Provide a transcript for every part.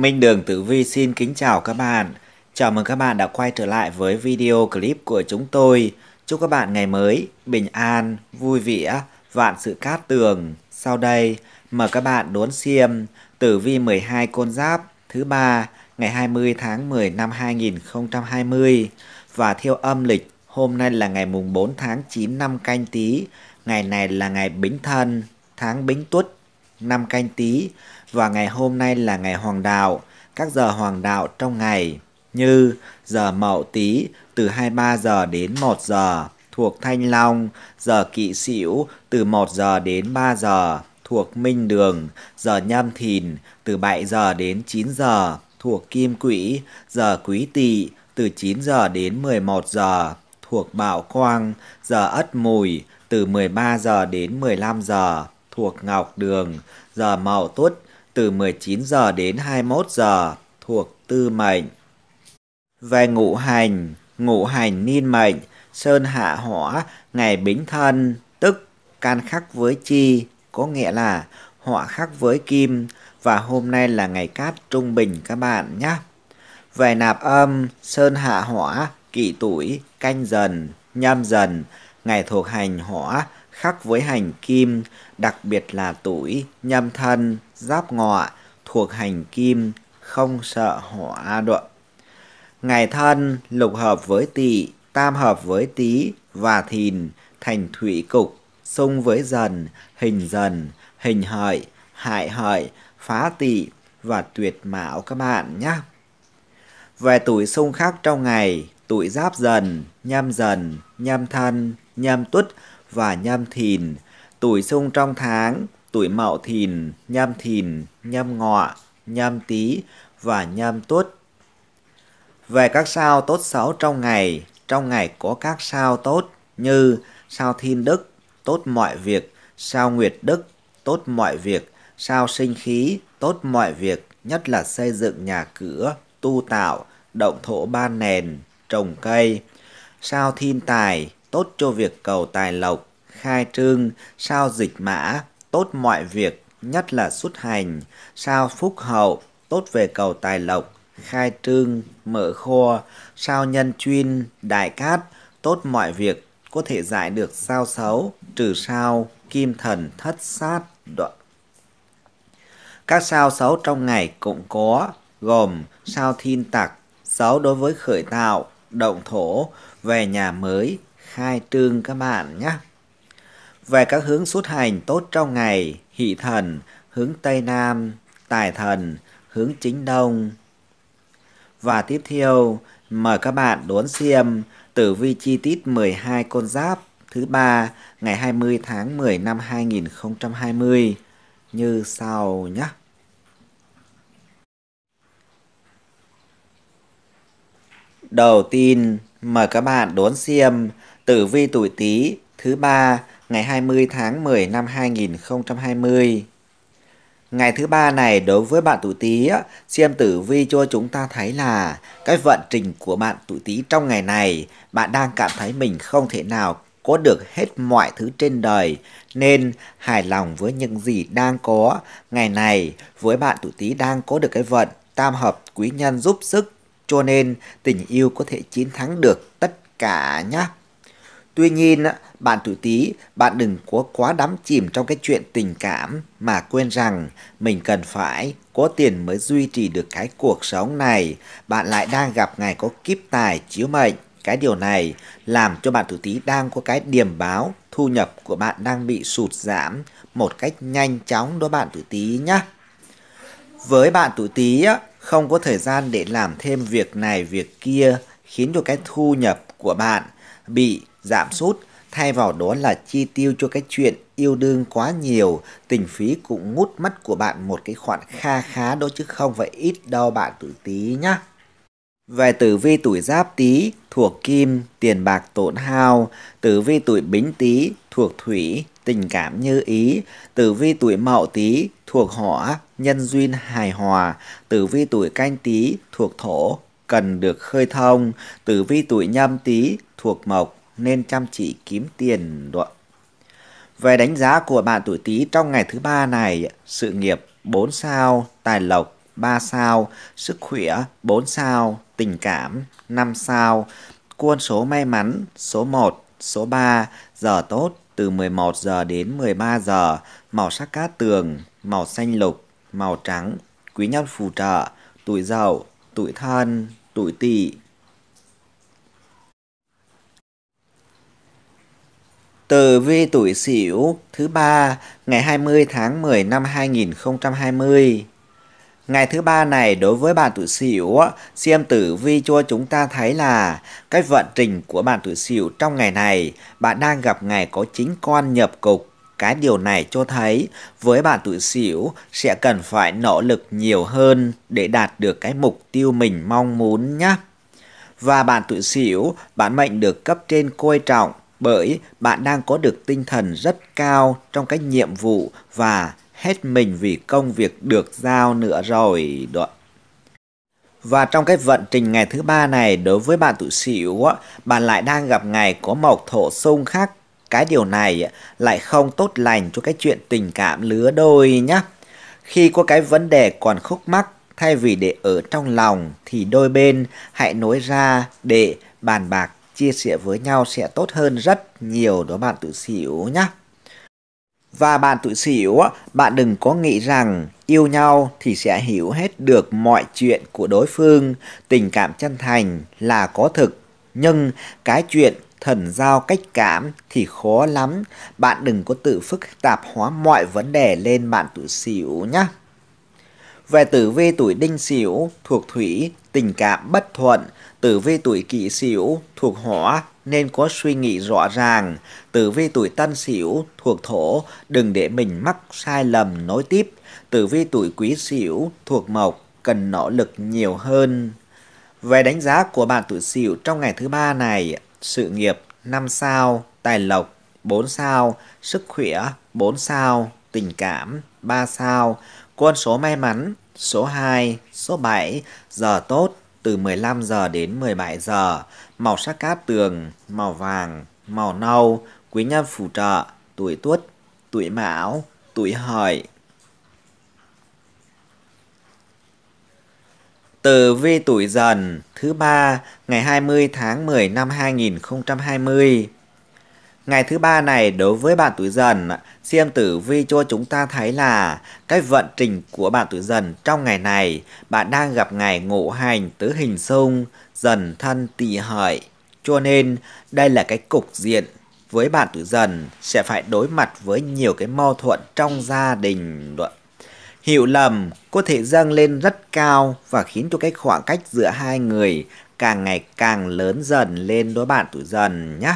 Minh Đường Tử Vi xin kính chào các bạn. Chào mừng các bạn đã quay trở lại với video clip của chúng tôi. Chúc các bạn ngày mới, bình an, vui vẻ, vạn sự cát tường. Sau đây, mời các bạn đón xem Tử Vi 12 con giáp thứ ba ngày 20 tháng 10 năm 2020 và theo âm lịch hôm nay là ngày mùng 4 tháng 9 năm canh Tý. Ngày này là ngày bính thân, tháng bính tuất, năm canh Tý và ngày hôm nay là ngày hoàng đạo, các giờ hoàng đạo trong ngày như giờ Mậu Tý từ 23 giờ đến 1 giờ thuộc Thanh Long, giờ Kỵ Sửu từ 1 giờ đến 3 giờ thuộc Minh Đường, giờ Nhâm Thìn từ 7 giờ đến 9 giờ thuộc Kim Quỹ, giờ Quý Tỵ từ 9 giờ đến 11 giờ thuộc Bảo Quang, giờ Ất Mùi từ 13 giờ đến 15 giờ thuộc Ngọc Đường, giờ Mậu Tuất từ 19 giờ đến 21 giờ thuộc tư mệnh. Về ngũ hành, ngũ hành niên mệnh, sơn hạ hỏa, ngày bính thân, tức can khắc với chi, có nghĩa là hỏa khắc với kim và hôm nay là ngày cát trung bình các bạn nhé. Về nạp âm, sơn hạ hỏa, kỷ tuổi, canh dần, nhâm dần, ngày thuộc hành hỏa, khắc với hành kim, đặc biệt là tuổi, nhâm thân, giáp ngọ thuộc hành kim, không sợ hỏa độ. Ngày thân lục hợp với tỵ, tam hợp với tý và thìn, thành thủy cục, xung với dần, hình dần, hình hợi, hại hợi, phá tỵ và tuyệt mạo các bạn nhé. Về tuổi xung khắc trong ngày, tuổi giáp dần, nhâm dần, nhâm thân, nhâm tuất và nhâm thìn, tuổi xung trong tháng, tuổi mậu thìn, nhâm thìn, nhâm ngọ, nhâm tý và nhâm tuất. Về các sao tốt xấu trong ngày, trong ngày có các sao tốt như sao thiên đức, tốt mọi việc, sao nguyệt đức, tốt mọi việc, sao sinh khí, tốt mọi việc, nhất là xây dựng nhà cửa, tu tạo, động thổ ban nền, trồng cây. Sao thiên tài, tốt cho việc cầu tài lộc, khai trương, sao dịch mã, tốt mọi việc, nhất là xuất hành, sao phúc hậu, tốt về cầu tài lộc, khai trương, mở kho, sao nhân chuyên, đại cát, tốt mọi việc, có thể giải được sao xấu, trừ sao, kim thần, thất sát, đoạn. Các sao xấu trong ngày cũng có, gồm sao thiên tặc, xấu đối với khởi tạo, động thổ, về nhà mới, khai trương các bạn nhé. Về các hướng xuất hành tốt trong ngày, hỷ thần, hướng Tây Nam, tài thần, hướng chính Đông. Và tiếp theo, mời các bạn đón xem tử vi chi tiết 12 con giáp thứ ba ngày 20 tháng 10 năm 2020 như sau nhé. Đầu tiên, mời các bạn đón xem tử vi tuổi Tý thứ ba ngày 20 tháng 10 năm 2020. Ngày thứ ba này đối với bạn tuổi Tý, xem tử vi cho chúng ta thấy là cái vận trình của bạn tuổi Tý trong ngày này, bạn đang cảm thấy mình không thể nào có được hết mọi thứ trên đời nên hài lòng với những gì đang có. Ngày này với bạn tuổi Tý đang có được cái vận tam hợp quý nhân giúp sức cho nên tình yêu có thể chiến thắng được tất cả nhé. Tuy nhiên, bạn tuổi Tý, bạn đừng có quá đắm chìm trong cái chuyện tình cảm mà quên rằng mình cần phải có tiền mới duy trì được cái cuộc sống này. Bạn lại đang gặp ngày có kiếp tài chiếu mệnh. Cái điều này làm cho bạn tuổi Tý đang có cái điểm báo thu nhập của bạn đang bị sụt giảm một cách nhanh chóng đó bạn tuổi Tý nhé. Với bạn tuổi Tý không có thời gian để làm thêm việc này việc kia khiến cho cái thu nhập của bạn bị giảm sút thay vào đó là chi tiêu cho cái chuyện yêu đương quá nhiều, tình phí cũng ngút mắt của bạn một cái khoản kha khá đó chứ không phải ít đâu bạn tử tí nhá. Về tử vi tuổi giáp tý thuộc kim, tiền bạc tổn hao, tử vi tuổi bính tý thuộc thủy, tình cảm như ý, tử vi tuổi mậu tý thuộc hỏa, nhân duyên hài hòa, tử vi tuổi canh tý thuộc thổ, cần được khơi thông, tử vi tuổi nhâm tý thuộc mộc nên chăm chỉ kiếm tiền đoạn. Về đánh giá của bạn tuổi tý trong ngày thứ ba này, sự nghiệp 4 sao, tài lộc 3 sao, sức khỏe 4 sao, tình cảm 5 sao, quân số may mắn số 1, số 3, giờ tốt từ 11 giờ đến 13 giờ, màu sắc cát tường, màu xanh lục, màu trắng, quý nhân phù trợ, tuổi dậu tuổi thân, tuổi tỵ. Tử vi tuổi Sửu thứ ba ngày 20 tháng 10 năm 2020. Ngày thứ ba này đối với bạn tuổi Sửu, xem tử vi cho chúng ta thấy là cái vận trình của bạn tuổi Sửu trong ngày này, bạn đang gặp ngày có chính con nhập cục cái điều này cho thấy với bạn tuổi Sửu sẽ cần phải nỗ lực nhiều hơn để đạt được cái mục tiêu mình mong muốn nhé. Và bạn tuổi Sửu, bạn mệnh được cấp trên coi trọng bởi bạn đang có được tinh thần rất cao trong cái nhiệm vụ và hết mình vì công việc được giao nữa rồi đoạn Và trong cái vận trình ngày thứ ba này đối với bạn tuổi Sửu, bạn lại đang gặp ngày có mộc thổ xung khắc cái điều này lại không tốt lành cho cái chuyện tình cảm lứa đôi nhá. Khi có cái vấn đề còn khúc mắc, thay vì để ở trong lòng thì đôi bên hãy nối ra để bàn bạc chia sẻ với nhau sẽ tốt hơn rất nhiều đó bạn tự xỉu nhá. Và bạn tự xỉu, bạn đừng có nghĩ rằng yêu nhau thì sẽ hiểu hết được mọi chuyện của đối phương, tình cảm chân thành là có thực. Nhưng cái chuyện Thần giao cách cảm thì khó lắm, bạn đừng có tự phức tạp hóa mọi vấn đề lên bạn tuổi xỉu nhé. Về tử vi tuổi đinh xỉu thuộc thủy, tình cảm bất thuận, tử vi tuổi kỷ xỉu thuộc hỏa nên có suy nghĩ rõ ràng, tử vi tuổi tân xỉu thuộc thổ đừng để mình mắc sai lầm nối tiếp, tử vi tuổi quý xỉu thuộc mộc cần nỗ lực nhiều hơn. Về đánh giá của bạn tuổi Sửu trong ngày thứ ba này, sự nghiệp 5 sao, tài lộc 4 sao, sức khỏe 4 sao, tình cảm 3 sao, con số may mắn số 2, số 7, giờ tốt từ 15 giờ đến 17 giờ, màu sắc cát tường, màu vàng, màu nâu, quý nhân phù trợ, tuổi tuất, tuổi mão, tuổi hợi, Tử vi tuổi dần thứ ba ngày 20 tháng 10 năm 2020. Ngày thứ ba này đối với bạn tuổi dần, xem tử vi cho chúng ta thấy là cái vận trình của bạn tuổi dần trong ngày này, bạn đang gặp ngày ngộ hành tứ hình xung, dần thân tỵ hợi. Cho nên đây là cái cục diện với bạn tuổi dần sẽ phải đối mặt với nhiều cái mâu thuẫn trong gia đình. Hiểu lầm có thể dâng lên rất cao và khiến cho cái khoảng cách giữa hai người càng ngày càng lớn dần lên đối bạn tuổi dần nhé.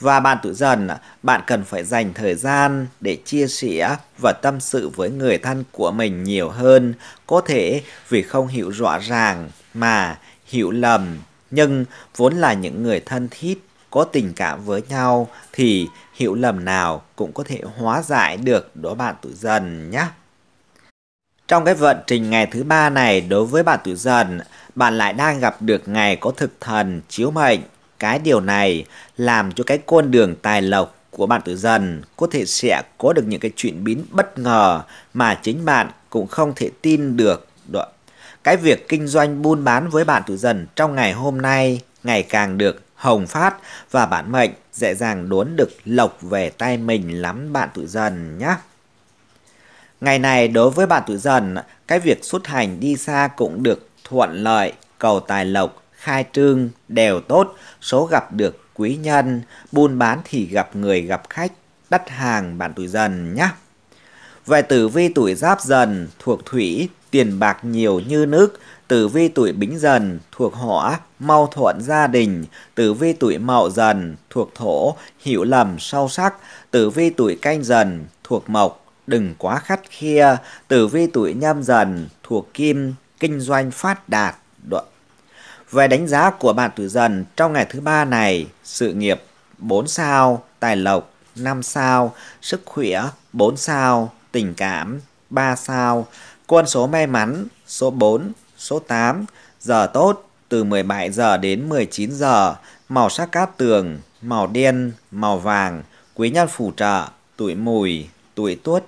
Và bạn tuổi dần, bạn cần phải dành thời gian để chia sẻ và tâm sự với người thân của mình nhiều hơn. Có thể vì không hiểu rõ ràng mà hiểu lầm, nhưng vốn là những người thân thiết có tình cảm với nhau thì hiểu lầm nào cũng có thể hóa giải được đối bạn tuổi dần nhé. Trong cái vận trình ngày thứ ba này đối với bạn tuổi dần, bạn lại đang gặp được ngày có thực thần chiếu mệnh. Cái điều này làm cho cái con đường tài lộc của bạn tuổi dần có thể sẽ có được những cái chuyện biến bất ngờ mà chính bạn cũng không thể tin được. Cái việc kinh doanh buôn bán với bạn tuổi dần trong ngày hôm nay ngày càng được hồng phát và bản mệnh dễ dàng đốn được lộc về tay mình lắm bạn tuổi dần nhé. Ngày này đối với bạn tuổi dần, cái việc xuất hành đi xa cũng được thuận lợi, cầu tài lộc, khai trương đều tốt, số gặp được quý nhân, buôn bán thì gặp người gặp khách, đắt hàng bạn tuổi dần nhé. Về tử vi tuổi giáp dần thuộc thủy, tiền bạc nhiều như nước, tử vi tuổi bính dần thuộc hỏa, mau thuận gia đình, tử vi tuổi mậu dần thuộc thổ, hiểu lầm sâu sắc, tử vi tuổi canh dần thuộc mộc, đừng quá khắt khe, tử vi tuổi nhâm dần, thuộc kim, kinh doanh phát đạt. Về đánh giá của bạn tuổi dần trong ngày thứ ba này, sự nghiệp 4 sao, tài lộc 5 sao, sức khỏe 4 sao, tình cảm 3 sao, quân số may mắn số 4, số 8, giờ tốt từ 17 giờ đến 19 giờ, màu sắc cát tường, màu đen, màu vàng, quý nhân phù trợ, tuổi mùi tuổi tuất,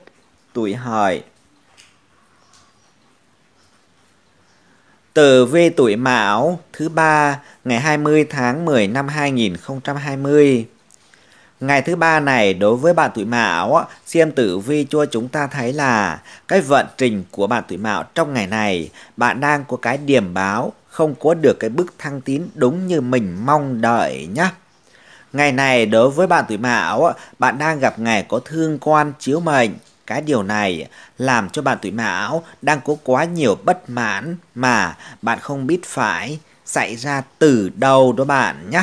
tuổi hợi. Tử vi tuổi Mão thứ ba ngày 20 tháng 10 năm 2020. Ngày thứ ba này đối với bạn tuổi Mão, xem tử vi cho chúng ta thấy là cái vận trình của bạn tuổi Mão trong ngày này, bạn đang có cái điểm báo không có được cái bước thăng tiến đúng như mình mong đợi nhé. Ngày này đối với bạn tuổi mão, bạn đang gặp ngày có thương quan chiếu mệnh. Cái điều này làm cho bạn tuổi mão đang có quá nhiều bất mãn mà bạn không biết phải xảy ra từ đâu đó bạn nhé.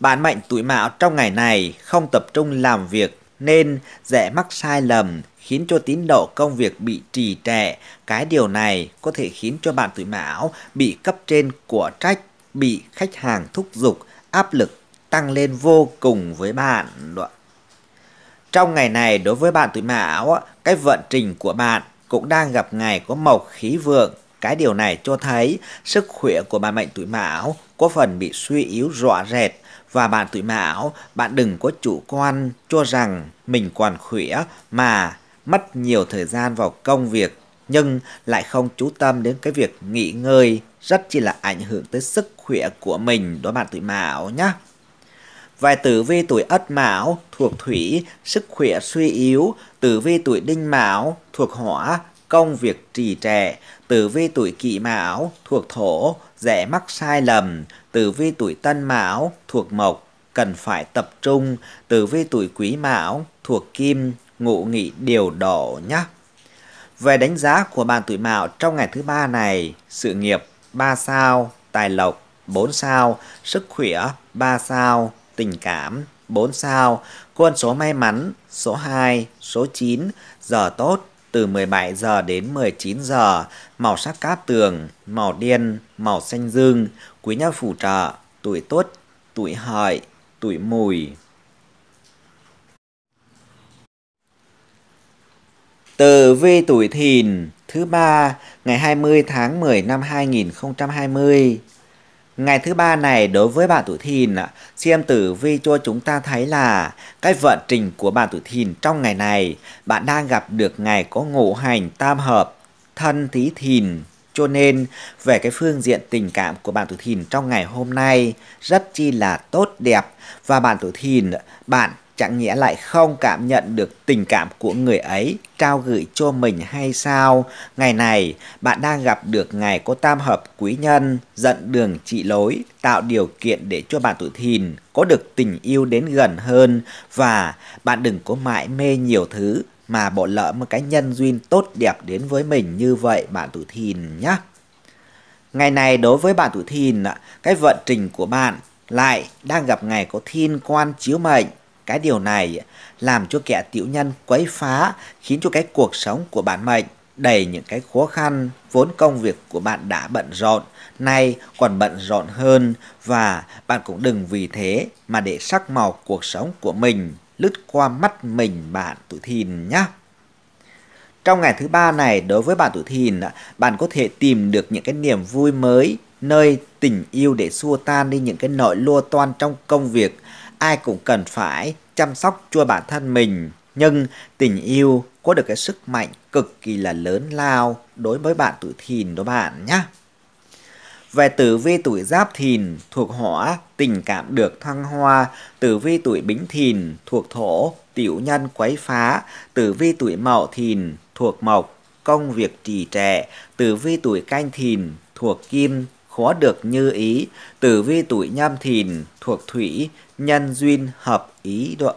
Bạn mệnh tuổi mão trong ngày này không tập trung làm việc nên dễ mắc sai lầm khiến cho tín độ công việc bị trì trệ. Cái điều này có thể khiến cho bạn tuổi mão bị cấp trên của trách, bị khách hàng thúc giục, áp lực tăng lên vô cùng với bạn. Trong ngày này đối với bạn tuổi mão, cái vận trình của bạn cũng đang gặp ngày có mộc khí vượng. Cái điều này cho thấy sức khỏe của bạn mệnh tuổi mão có phần bị suy yếu rõ rệt và bạn tuổi mão, bạn đừng có chủ quan cho rằng mình còn khỏe mà mất nhiều thời gian vào công việc nhưng lại không chú tâm đến cái việc nghỉ ngơi rất chỉ là ảnh hưởng tới sức khỏe của mình đó bạn tuổi mão nhé. Vài tử vi tuổi Ất Mão thuộc Thủy, sức khỏe suy yếu, tử vi tuổi Đinh Mão thuộc Hỏa, công việc trì trệ, tử vi tuổi Kỷ Mão thuộc Thổ, dễ mắc sai lầm, tử vi tuổi Tân Mão thuộc Mộc, cần phải tập trung, tử vi tuổi Quý Mão thuộc Kim, ngụ nghị điều độ nhé. Về đánh giá của bạn tuổi Mão trong ngày thứ ba này, sự nghiệp 3 sao, tài lộc 4 sao, sức khỏe 3 sao, tình cảm 4 sao, cô số may mắn, số 2, số 9, giờ tốt từ 17 giờ đến 19 giờ, màu sắc cát tường, màu đen, màu xanh dương, quý nhân phù trợ, tuổi tuất, tuổi hợi, tuổi mùi. từ vi tuổi thìn thứ ba ngày 20 tháng 10 năm 2020 Ngày thứ ba này đối với bà tuổi thìn, xem tử vi cho chúng ta thấy là cái vận trình của bà tuổi thìn trong ngày này, bạn đang gặp được ngày có ngũ hành tam hợp, thân thí thìn, cho nên về cái phương diện tình cảm của bạn tuổi thìn trong ngày hôm nay rất chi là tốt đẹp và bạn tuổi thìn bạn chẳng nhẽ lại không cảm nhận được tình cảm của người ấy trao gửi cho mình hay sao? Ngày này, bạn đang gặp được ngày có tam hợp quý nhân, dẫn đường trị lối, tạo điều kiện để cho bạn tuổi thìn có được tình yêu đến gần hơn và bạn đừng có mãi mê nhiều thứ mà bỏ lỡ một cái nhân duyên tốt đẹp đến với mình như vậy bạn tuổi thìn nhé. Ngày này đối với bạn tuổi thìn, cái vận trình của bạn lại đang gặp ngày có thiên quan chiếu mệnh cái điều này làm cho kẻ tiểu nhân quấy phá, khiến cho cái cuộc sống của bạn mệnh đầy những cái khó khăn, vốn công việc của bạn đã bận rộn, nay còn bận rộn hơn và bạn cũng đừng vì thế mà để sắc màu cuộc sống của mình lướt qua mắt mình bạn tuổi thìn nhé. Trong ngày thứ ba này đối với bạn tuổi thìn, bạn có thể tìm được những cái niềm vui mới, nơi tình yêu để xua tan đi những cái nỗi lua toan trong công việc ai cũng cần phải chăm sóc cho bản thân mình nhưng tình yêu có được cái sức mạnh cực kỳ là lớn lao đối với bạn tuổi thìn đó bạn nhé về tử vi tuổi giáp thìn thuộc hỏa tình cảm được thăng hoa tử vi tuổi bính thìn thuộc thổ tiểu nhân quấy phá tử vi tuổi mậu thìn thuộc mộc công việc trì trệ tử vi tuổi canh thìn thuộc kim khó được như ý, tử vi tuổi nhâm thìn thuộc thủy, nhân duyên hợp ý độ.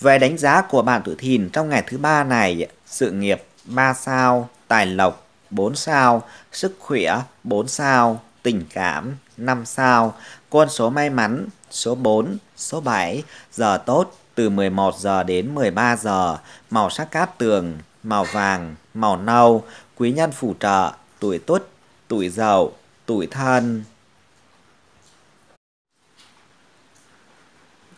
Về đánh giá của bạn tuổi thìn trong ngày thứ ba này, sự nghiệp 3 sao, tài lộc 4 sao, sức khỏe 4 sao, tình cảm 5 sao, con số may mắn số 4, số 7, giờ tốt từ 11 giờ đến 13 giờ, màu sắc cát tường, màu vàng, màu nâu, quý nhân phù trợ, tuổi tuất, tuổi dậu, tuổi thân.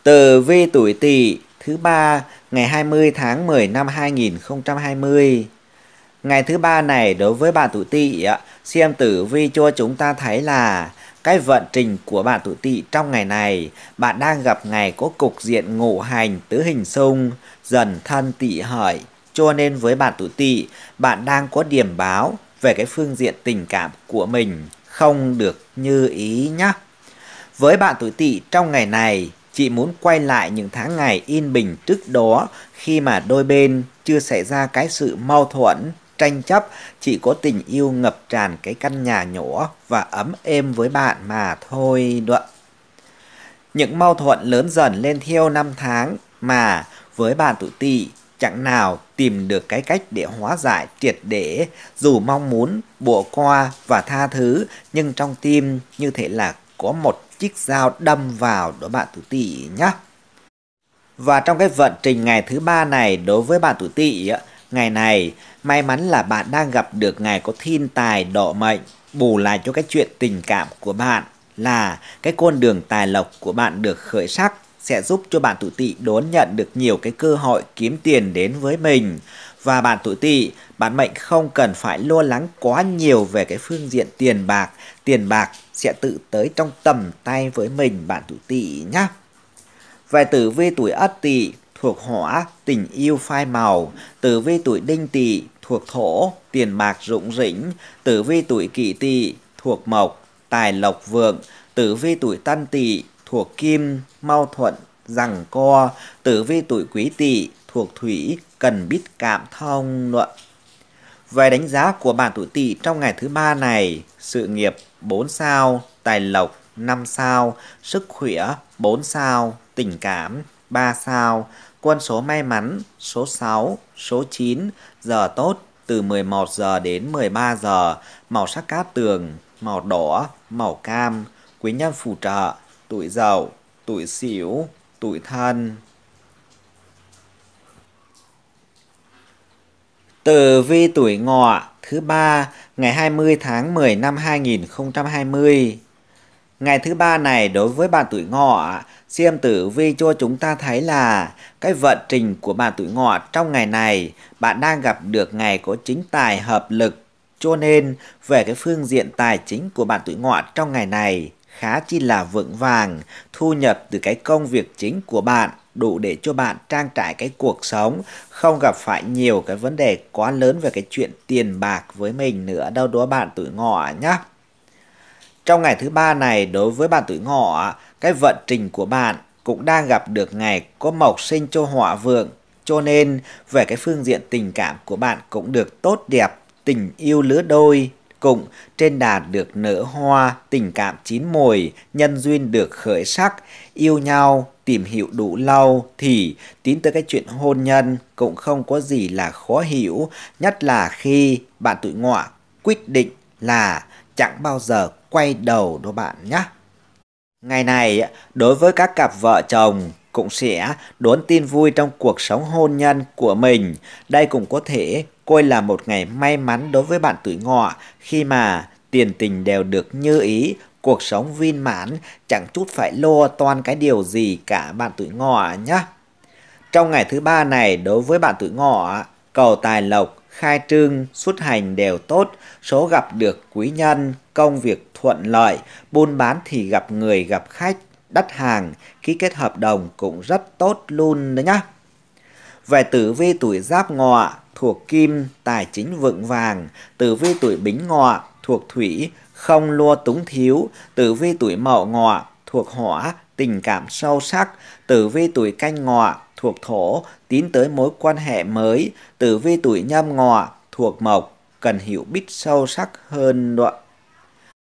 Tử vi tuổi Tỵ thứ ba ngày 20 tháng 10 năm 2020. Ngày thứ ba này đối với bạn tuổi Tỵ xem tử vi cho chúng ta thấy là cái vận trình của bạn tuổi Tỵ trong ngày này, bạn đang gặp ngày có cục diện ngũ hành tứ hình xung, dần thân Tỵ hợi, cho nên với bạn tuổi Tỵ, bạn đang có điểm báo về cái phương diện tình cảm của mình không được như ý nhé. Với bạn tuổi tỵ trong ngày này, chị muốn quay lại những tháng ngày yên bình trước đó khi mà đôi bên chưa xảy ra cái sự mâu thuẫn, tranh chấp, chị có tình yêu ngập tràn cái căn nhà nhỏ và ấm êm với bạn mà thôi đoạn. Những mâu thuẫn lớn dần lên theo năm tháng mà với bạn tuổi tỵ chẳng nào tìm được cái cách để hóa giải triệt để dù mong muốn bỏ qua và tha thứ nhưng trong tim như thể là có một chiếc dao đâm vào đối bạn tuổi tỵ nhé. Và trong cái vận trình ngày thứ ba này đối với bạn tuổi tỵ ngày này may mắn là bạn đang gặp được ngày có thiên tài độ mệnh bù lại cho cái chuyện tình cảm của bạn là cái con đường tài lộc của bạn được khởi sắc sẽ giúp cho bạn tuổi tỵ đón nhận được nhiều cái cơ hội kiếm tiền đến với mình. Và bạn tuổi tỵ, bạn mệnh không cần phải lo lắng quá nhiều về cái phương diện tiền bạc. Tiền bạc sẽ tự tới trong tầm tay với mình bạn tuổi tỵ nhé. Về tử vi tuổi ất tỵ thuộc hỏa, tình yêu phai màu, tử vi tuổi đinh tỵ thuộc thổ, tiền bạc rụng rỉnh, tử vi tuổi kỷ tỵ thuộc mộc, tài lộc vượng, tử vi tuổi tân tỵ thuộc kim, mau thuận, rằng co, tử vi tuổi quý tỵ thuộc thủy, cần biết cảm thông luận. Về đánh giá của bạn tuổi tỵ trong ngày thứ ba này, sự nghiệp 4 sao, tài lộc 5 sao, sức khỏe 4 sao, tình cảm 3 sao, quân số may mắn số 6, số 9, giờ tốt từ 11 giờ đến 13 giờ, màu sắc cát tường, màu đỏ, màu cam, quý nhân phù trợ tuổi giàu, tuổi xỉu, tuổi thân. Tử vi tuổi ngọ thứ ba ngày 20 tháng 10 năm 2020. Ngày thứ ba này đối với bạn tuổi ngọ, xem tử vi cho chúng ta thấy là cái vận trình của bạn tuổi ngọ trong ngày này, bạn đang gặp được ngày có chính tài hợp lực. Cho nên, về cái phương diện tài chính của bạn tuổi ngọ trong ngày này, khá chi là vững vàng, thu nhập từ cái công việc chính của bạn đủ để cho bạn trang trải cái cuộc sống, không gặp phải nhiều cái vấn đề quá lớn về cái chuyện tiền bạc với mình nữa đâu đó bạn tuổi ngọ nhá. Trong ngày thứ ba này đối với bạn tuổi ngọ, cái vận trình của bạn cũng đang gặp được ngày có mộc sinh cho hỏa vượng, cho nên về cái phương diện tình cảm của bạn cũng được tốt đẹp, tình yêu lứa đôi cụng, trên đà được nở hoa, tình cảm chín mồi, nhân duyên được khởi sắc, yêu nhau, tìm hiểu đủ lâu thì tín tới cái chuyện hôn nhân cũng không có gì là khó hiểu, nhất là khi bạn tuổi ngọ quyết định là chẳng bao giờ quay đầu đâu bạn nhé. Ngày này, đối với các cặp vợ chồng cũng sẽ đón tin vui trong cuộc sống hôn nhân của mình. Đây cũng có thể coi là một ngày may mắn đối với bạn tuổi ngọ khi mà tiền tình đều được như ý, cuộc sống viên mãn, chẳng chút phải lo toan cái điều gì cả bạn tuổi ngọ nhé. Trong ngày thứ ba này đối với bạn tuổi ngọ, cầu tài lộc, khai trương, xuất hành đều tốt, số gặp được quý nhân, công việc thuận lợi, buôn bán thì gặp người gặp khách, đắt hàng, ký kết hợp đồng cũng rất tốt luôn đó nhá. Về tử vi tuổi giáp ngọ thuộc kim, tài chính vượng vàng, tử vi tuổi bính ngọ thuộc thủy, không lua túng thiếu, tử vi tuổi mậu ngọ thuộc hỏa, tình cảm sâu sắc, tử vi tuổi canh ngọ thuộc thổ, tiến tới mối quan hệ mới, tử vi tuổi nhâm ngọ thuộc mộc, cần hiểu biết sâu sắc hơn đoạn.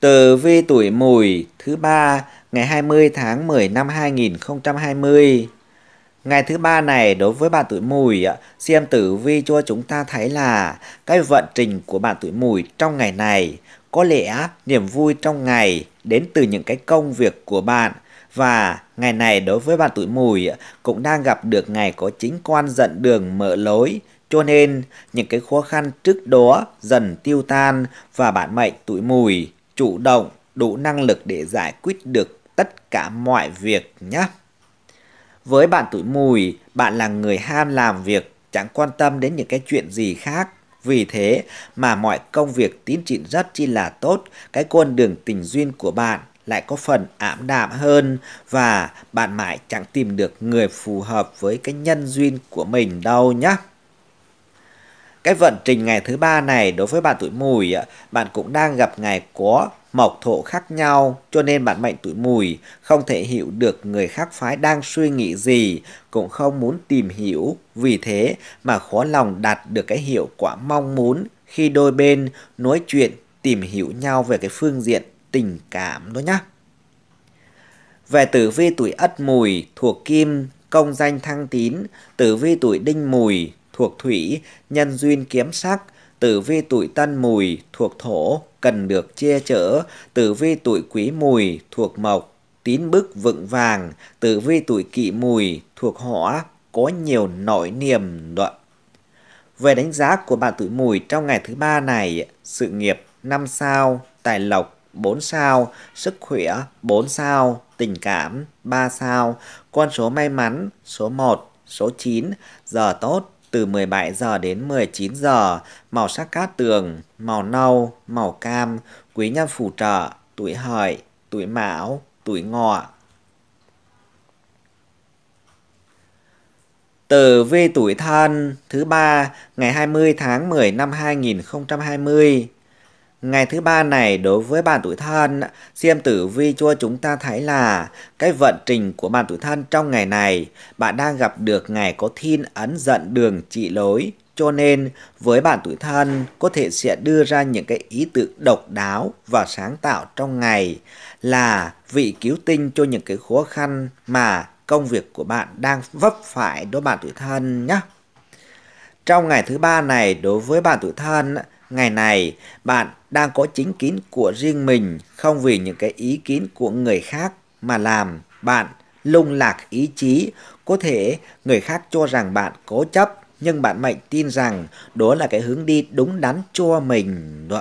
Từ vi tuổi mùi thứ ba ngày 20 tháng 10 năm 2020. Ngày thứ ba này đối với bạn tuổi mùi, xem tử vi cho chúng ta thấy là cái vận trình của bạn tuổi mùi trong ngày này có lẽ niềm vui trong ngày đến từ những cái công việc của bạn và ngày này đối với bạn tuổi mùi cũng đang gặp được ngày có chính quan dẫn đường mở lối cho nên những cái khó khăn trước đó dần tiêu tan và bạn mệnh tuổi mùi chủ động, đủ năng lực để giải quyết được tất cả mọi việc nhé. Với bạn tuổi mùi, bạn là người ham làm việc, chẳng quan tâm đến những cái chuyện gì khác. Vì thế mà mọi công việc tiến triển rất chi là tốt, cái con đường tình duyên của bạn lại có phần ảm đạm hơn và bạn mãi chẳng tìm được người phù hợp với cái nhân duyên của mình đâu nhé. Cái vận trình ngày thứ ba này đối với bạn tuổi mùi, bạn cũng đang gặp ngày có mộc thổ khác nhau, cho nên bạn mệnh tuổi mùi không thể hiểu được người khác phái đang suy nghĩ gì, cũng không muốn tìm hiểu, vì thế mà khó lòng đạt được cái hiệu quả mong muốn khi đôi bên nói chuyện tìm hiểu nhau về cái phương diện tình cảm đó nhá. Về tử vi tuổi Ất Mùi thuộc Kim, công danh thăng tín, tử vi tuổi Đinh Mùi thuộc thủy, nhân duyên kiếm sắc, tử vi tuổi tân mùi thuộc thổ, cần được che chở, tử vi tuổi quý mùi thuộc mộc, tín bức vững vàng, tử vi tuổi kỷ mùi thuộc hỏa, có nhiều nỗi niềm đoạn. Về đánh giá của bạn tuổi mùi trong ngày thứ ba này, sự nghiệp 5 sao, tài lộc 4 sao, sức khỏe 4 sao, tình cảm 3 sao, con số may mắn số 1, số 9, giờ tốt từ 17 giờ đến 19 giờ, màu sắc cát tường, màu nâu, màu cam, quý nhân phù trợ, tuổi hợi, tuổi mão, tuổi ngọ. Tử vi tuổi thân thứ ba ngày 20 tháng 10 năm 2020 Ngày thứ ba này đối với bạn tuổi thân, xem tử vi cho chúng ta thấy là cái vận trình của bạn tuổi thân trong ngày này, bạn đang gặp được ngày có thiên ấn giận đường trị lối. Cho nên, với bạn tuổi thân, có thể sẽ đưa ra những cái ý tưởng độc đáo và sáng tạo trong ngày là vị cứu tinh cho những cái khó khăn mà công việc của bạn đang vấp phải đối bạn tuổi thân nhé. Trong ngày thứ ba này, đối với bạn tuổi thân, ngày này bạn đang có chính kiến của riêng mình, không vì những cái ý kiến của người khác mà làm bạn lung lạc ý chí. Có thể người khác cho rằng bạn cố chấp, nhưng bạn mạnh tin rằng đó là cái hướng đi đúng đắn cho mình. Đúng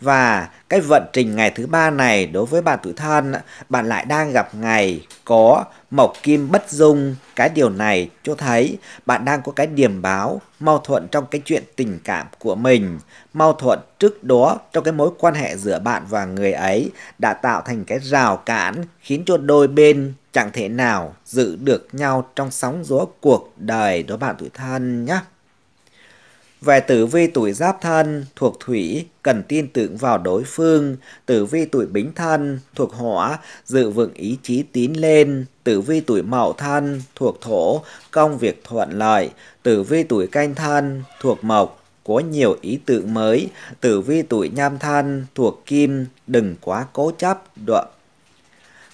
và cái vận trình ngày thứ ba này đối với bạn tuổi thân, bạn lại đang gặp ngày có mộc kim bất dung. Cái điều này cho thấy bạn đang có cái điểm báo mâu thuẫn trong cái chuyện tình cảm của mình. Mâu thuẫn trước đó trong cái mối quan hệ giữa bạn và người ấy đã tạo thành cái rào cản khiến cho đôi bên chẳng thể nào giữ được nhau trong sóng gió cuộc đời đó bạn tuổi thân nhé. Về tử vi tuổi giáp thân thuộc thủy, cần tin tưởng vào đối phương. Tử vi tuổi bính thân thuộc hỏa, dự vững ý chí tín lên. Tử vi tuổi mậu thân thuộc thổ, công việc thuận lợi. Tử vi tuổi canh thân thuộc mộc, có nhiều ý tưởng mới. Tử vi tuổi nhâm thân thuộc kim, đừng quá cố chấp, đoạn.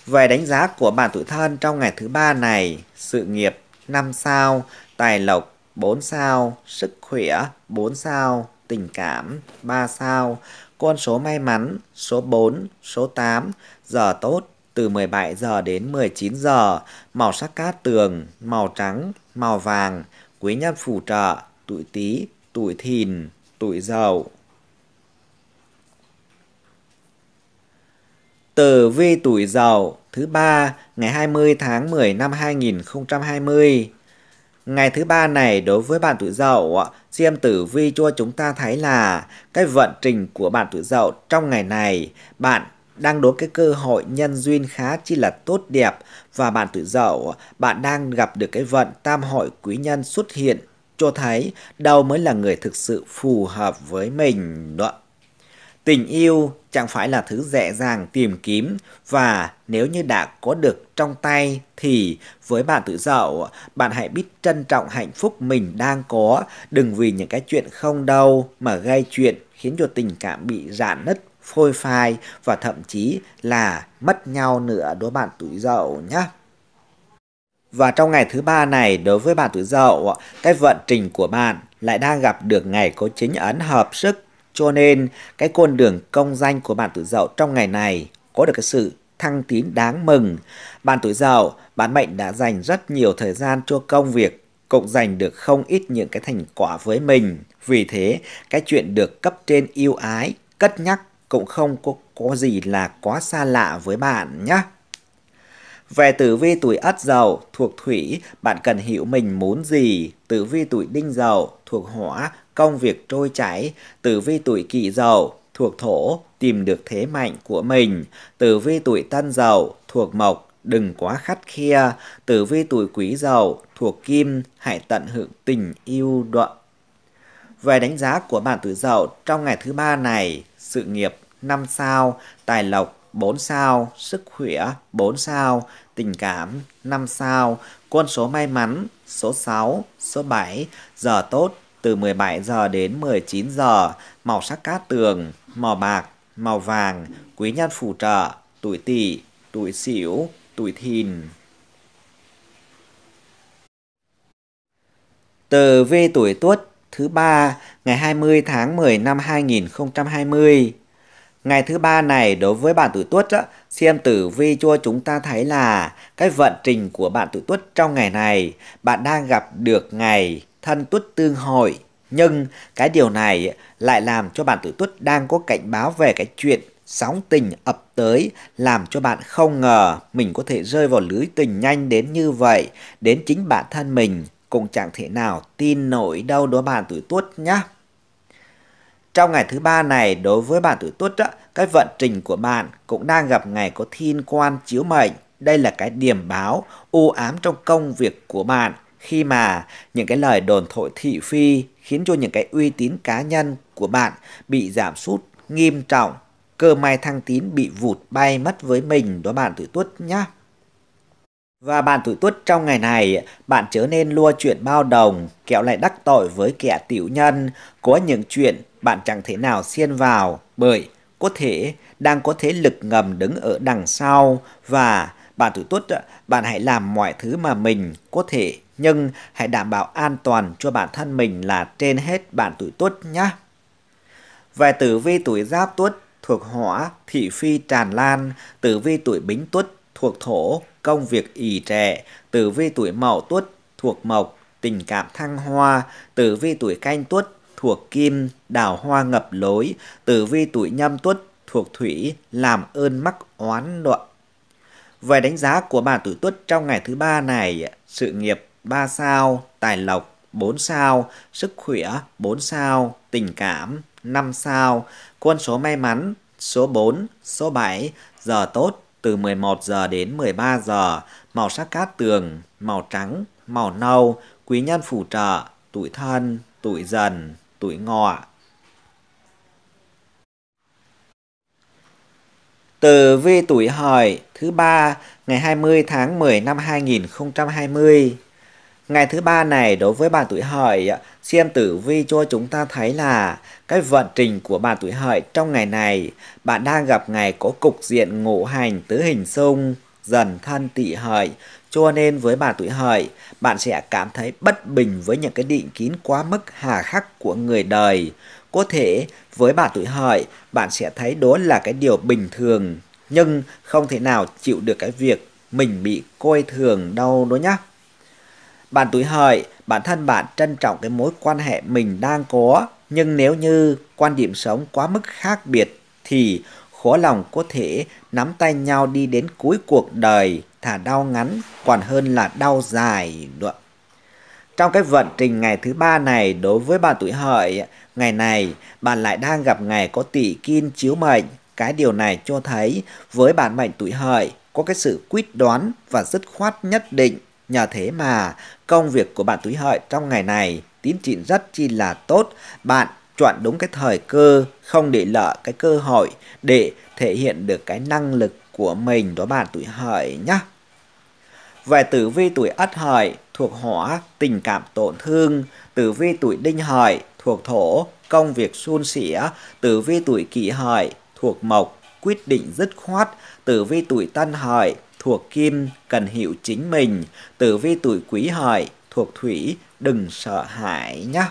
Về đánh giá của bạn tuổi thân trong ngày thứ ba này, sự nghiệp năm sao, tài lộc 4 sao sức khỏe, 4 sao tình cảm, 3 sao con số may mắn, số 4, số 8, giờ tốt từ 17 giờ đến 19 giờ, màu sắc cát tường, màu trắng, màu vàng, quý nhân phù trợ, tuổi Tý, tuổi Thìn, tuổi Dậu. từ vi tuổi Dậu thứ ba ngày 20 tháng 10 năm 2020 Ngày thứ ba này đối với bạn tuổi dậu, xem tử vi cho chúng ta thấy là cái vận trình của bạn tuổi dậu trong ngày này, bạn đang đối cái cơ hội nhân duyên khá chi là tốt đẹp và bạn tuổi dậu, bạn đang gặp được cái vận tam hội quý nhân xuất hiện cho thấy đâu mới là người thực sự phù hợp với mình đoạn Tình yêu chẳng phải là thứ dễ dàng tìm kiếm và nếu như đã có được trong tay thì với bạn tự dậu, bạn hãy biết trân trọng hạnh phúc mình đang có, đừng vì những cái chuyện không đâu mà gây chuyện khiến cho tình cảm bị rạn nứt, phôi phai và thậm chí là mất nhau nữa đối bạn tuổi dậu nhé. Và trong ngày thứ ba này đối với bạn tuổi dậu, cái vận trình của bạn lại đang gặp được ngày có chính ấn hợp sức cho nên, cái con đường công danh của bạn tuổi dậu trong ngày này có được cái sự thăng tín đáng mừng. Bạn tuổi dậu, bạn mệnh đã dành rất nhiều thời gian cho công việc, cũng giành được không ít những cái thành quả với mình. Vì thế, cái chuyện được cấp trên yêu ái, cất nhắc cũng không có, có gì là quá xa lạ với bạn nhé. Về tử vi tuổi ất dậu thuộc thủy, bạn cần hiểu mình muốn gì. Tử vi tuổi đinh dậu thuộc hỏa, công việc trôi chảy, tử vi tuổi kỷ dậu thuộc thổ, tìm được thế mạnh của mình, tử vi tuổi tân dậu thuộc mộc, đừng quá khắt khe, tử vi tuổi quý dậu thuộc kim, hãy tận hưởng tình yêu đoạn. Về đánh giá của bạn tuổi dậu trong ngày thứ ba này, sự nghiệp 5 sao, tài lộc 4 sao, sức khỏe 4 sao, tình cảm 5 sao, quân số may mắn số 6, số 7, giờ tốt từ 17 giờ đến 19 giờ, màu sắc cát tường, màu bạc, màu vàng, quý nhân phù trợ, tuổi tỵ, tuổi sửu, tuổi thìn. Từ về tuổi tuất thứ ba ngày 20 tháng 10 năm 2020. Ngày thứ ba này đối với bạn tuổi tuất á, xem tử vi cho chúng ta thấy là cái vận trình của bạn tuổi tuất trong ngày này bạn đang gặp được ngày thân tuất tương hội Nhưng cái điều này lại làm cho bạn tử tuất đang có cảnh báo về cái chuyện sóng tình ập tới làm cho bạn không ngờ mình có thể rơi vào lưới tình nhanh đến như vậy, đến chính bản thân mình cũng chẳng thể nào tin nổi đâu đó bạn tuổi tuất nhá. Trong ngày thứ ba này đối với bạn tuổi tuất á, cái vận trình của bạn cũng đang gặp ngày có thiên quan chiếu mệnh. Đây là cái điểm báo u ám trong công việc của bạn khi mà những cái lời đồn thổi thị phi khiến cho những cái uy tín cá nhân của bạn bị giảm sút nghiêm trọng, cơ may thăng tín bị vụt bay mất với mình đó bạn tuổi tuất nhá. Và bạn tuổi tuất trong ngày này, bạn chớ nên lua chuyện bao đồng, kẹo lại đắc tội với kẻ tiểu nhân, có những chuyện bạn chẳng thể nào xiên vào bởi có thể đang có thế lực ngầm đứng ở đằng sau và bạn tuổi tuất bạn hãy làm mọi thứ mà mình có thể nhưng hãy đảm bảo an toàn cho bản thân mình là trên hết bạn tuổi tuất nhé. Về tử vi tuổi giáp tuất thuộc hỏa, thị phi tràn lan, tử vi tuổi bính tuất thuộc thổ, công việc ì trệ, tử vi tuổi mậu tuất thuộc mộc, tình cảm thăng hoa, tử vi tuổi canh tuất thuộc kim, đào hoa ngập lối, tử vi tuổi nhâm tuất thuộc thủy, làm ơn mắc oán đoạn. Về đánh giá của bạn tuổi tuất trong ngày thứ ba này, sự nghiệp 3 sao, tài lộc 4 sao, sức khỏe 4 sao, tình cảm 5 sao, quân số may mắn số 4, số 7, giờ tốt từ 11 giờ đến 13 giờ, màu sắc cát tường, màu trắng, màu nâu, quý nhân phù trợ, tuổi thân, tuổi dần, tuổi ngọ. từ vi tuổi hợi thứ ba ngày 20 tháng 10 năm 2020 Ngày thứ ba này đối với bạn tuổi hợi, xem tử vi cho chúng ta thấy là cái vận trình của bạn tuổi hợi trong ngày này, bạn đang gặp ngày có cục diện ngũ hành tứ hình xung, dần thân tỵ hợi, cho nên với bạn tuổi hợi, bạn sẽ cảm thấy bất bình với những cái định kiến quá mức hà khắc của người đời. Có thể với bạn tuổi hợi, bạn sẽ thấy đó là cái điều bình thường, nhưng không thể nào chịu được cái việc mình bị coi thường đâu đó nhé. Bạn tuổi hợi, bản thân bạn trân trọng cái mối quan hệ mình đang có, nhưng nếu như quan điểm sống quá mức khác biệt thì khó lòng có thể nắm tay nhau đi đến cuối cuộc đời, thả đau ngắn còn hơn là đau dài. Trong cái vận trình ngày thứ ba này đối với bạn tuổi hợi, ngày này bạn lại đang gặp ngày có tỷ kim chiếu mệnh. Cái điều này cho thấy với bạn mệnh tuổi hợi có cái sự quyết đoán và dứt khoát nhất định Nhờ thế mà công việc của bạn túi hợi trong ngày này tín trị rất chi là tốt. Bạn chọn đúng cái thời cơ, không để lỡ cái cơ hội để thể hiện được cái năng lực của mình đó bạn tuổi hợi nhá. Về tử vi tuổi ất hợi thuộc hỏa, tình cảm tổn thương, tử vi tuổi đinh hợi thuộc thổ, công việc suôn sẻ, tử vi tuổi kỷ hợi thuộc mộc, quyết định dứt khoát, tử vi tuổi tân hợi thuộc kim cần hiểu chính mình, tử vi tuổi quý hợi, thuộc thủy đừng sợ hãi nhé.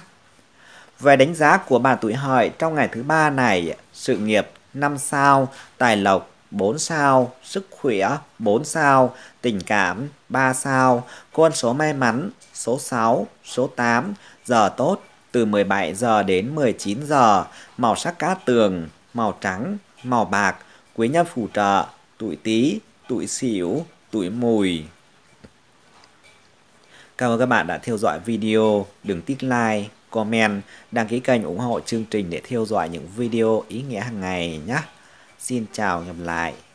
Về đánh giá của bà tuổi hợi trong ngày thứ ba này, sự nghiệp 5 sao, tài lộc 4 sao, sức khỏe 4 sao, tình cảm 3 sao, con số may mắn số 6, số 8, giờ tốt từ 17 giờ đến 19 giờ, màu sắc cát tường, màu trắng, màu bạc, quý nhân phù trợ, tuổi Tý, tụi xỉu, tụi mùi. Cảm ơn các bạn đã theo dõi video. Đừng tích like, comment, đăng ký kênh ủng hộ chương trình để theo dõi những video ý nghĩa hàng ngày nhé. Xin chào và hẹn gặp lại.